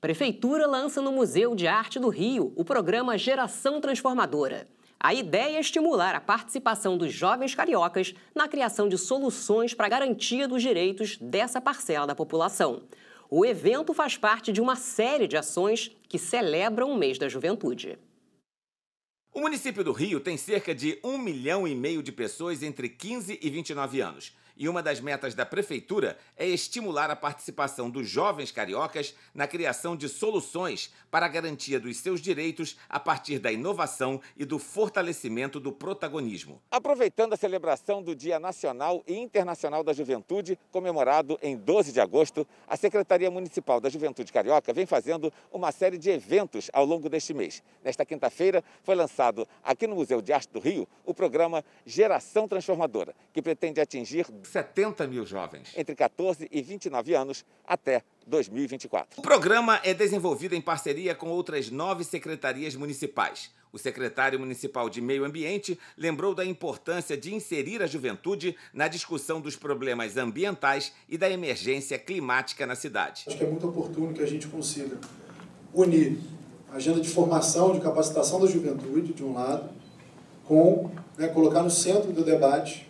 Prefeitura lança no Museu de Arte do Rio o programa Geração Transformadora. A ideia é estimular a participação dos jovens cariocas na criação de soluções para a garantia dos direitos dessa parcela da população. O evento faz parte de uma série de ações que celebram o mês da juventude. O município do Rio tem cerca de um milhão e meio de pessoas entre 15 e 29 anos. E uma das metas da prefeitura é estimular a participação dos jovens cariocas na criação de soluções para a garantia dos seus direitos a partir da inovação e do fortalecimento do protagonismo. Aproveitando a celebração do Dia Nacional e Internacional da Juventude, comemorado em 12 de agosto, a Secretaria Municipal da Juventude Carioca vem fazendo uma série de eventos ao longo deste mês. Nesta quinta-feira, foi lançado aqui no Museu de Arte do Rio o programa Geração Transformadora, que pretende atingir 70 mil jovens. Entre 14 e 29 anos até 2024. O programa é desenvolvido em parceria com outras nove secretarias municipais. O secretário municipal de Meio Ambiente lembrou da importância de inserir a juventude na discussão dos problemas ambientais e da emergência climática na cidade. Acho que é muito oportuno que a gente consiga unir a agenda de formação, de capacitação da juventude, de um lado, com né, colocar no centro do debate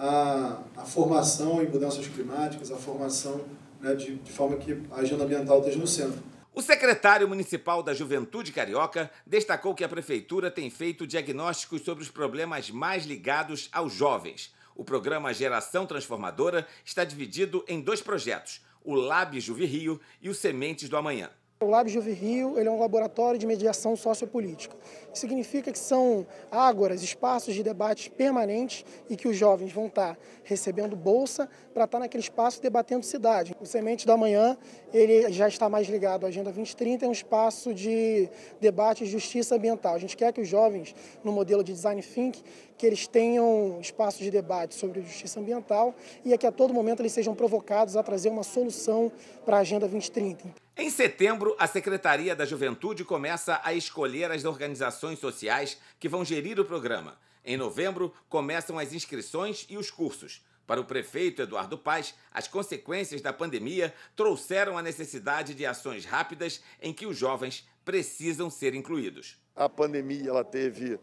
a, a formação em mudanças climáticas, a formação né, de, de forma que a agenda ambiental esteja no centro. O secretário municipal da Juventude Carioca destacou que a prefeitura tem feito diagnósticos sobre os problemas mais ligados aos jovens. O programa Geração Transformadora está dividido em dois projetos: o Lab Juve Rio e o Sementes do Amanhã. O Lab Juve Rio ele é um laboratório de mediação sociopolítica. Isso significa que são ágoras, espaços de debate permanentes e que os jovens vão estar tá recebendo bolsa para estar tá naquele espaço debatendo cidade. O Semente da Manhã ele já está mais ligado à Agenda 2030, é um espaço de debate de justiça ambiental. A gente quer que os jovens, no modelo de design think, que eles tenham espaço de debate sobre justiça ambiental e é que a todo momento eles sejam provocados a trazer uma solução para a Agenda 2030. Em setembro, a Secretaria da Juventude começa a escolher as organizações sociais que vão gerir o programa. Em novembro, começam as inscrições e os cursos. Para o prefeito Eduardo Paes, as consequências da pandemia trouxeram a necessidade de ações rápidas em que os jovens precisam ser incluídos. A pandemia ela teve uh,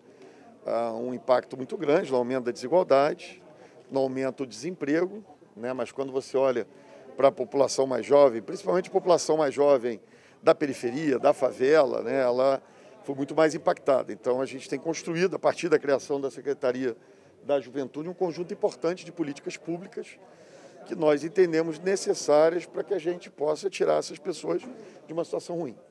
um impacto muito grande no aumento da desigualdade, no aumento do desemprego, né? mas quando você olha para a população mais jovem, principalmente a população mais jovem da periferia, da favela, né, ela foi muito mais impactada. Então, a gente tem construído, a partir da criação da Secretaria da Juventude, um conjunto importante de políticas públicas que nós entendemos necessárias para que a gente possa tirar essas pessoas de uma situação ruim.